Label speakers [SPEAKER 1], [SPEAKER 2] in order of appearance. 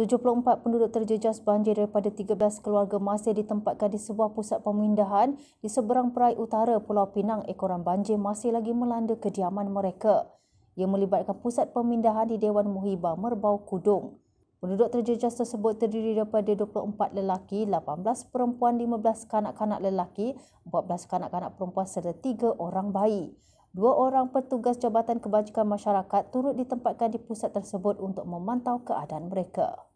[SPEAKER 1] 74 penduduk terjejas banjir daripada 13 keluarga masih ditempatkan di sebuah pusat pemindahan di seberang perai utara Pulau Pinang. Ekoran banjir masih lagi melanda kediaman mereka. Ia melibatkan pusat pemindahan di Dewan Muhibah Merbau Kudung. Penduduk terjejas tersebut terdiri daripada 24 lelaki, 18 perempuan, 15 kanak-kanak lelaki, 14 kanak-kanak perempuan serta tiga orang bayi. Dua orang petugas Jabatan Kebajikan Masyarakat turut ditempatkan di pusat tersebut untuk memantau keadaan mereka.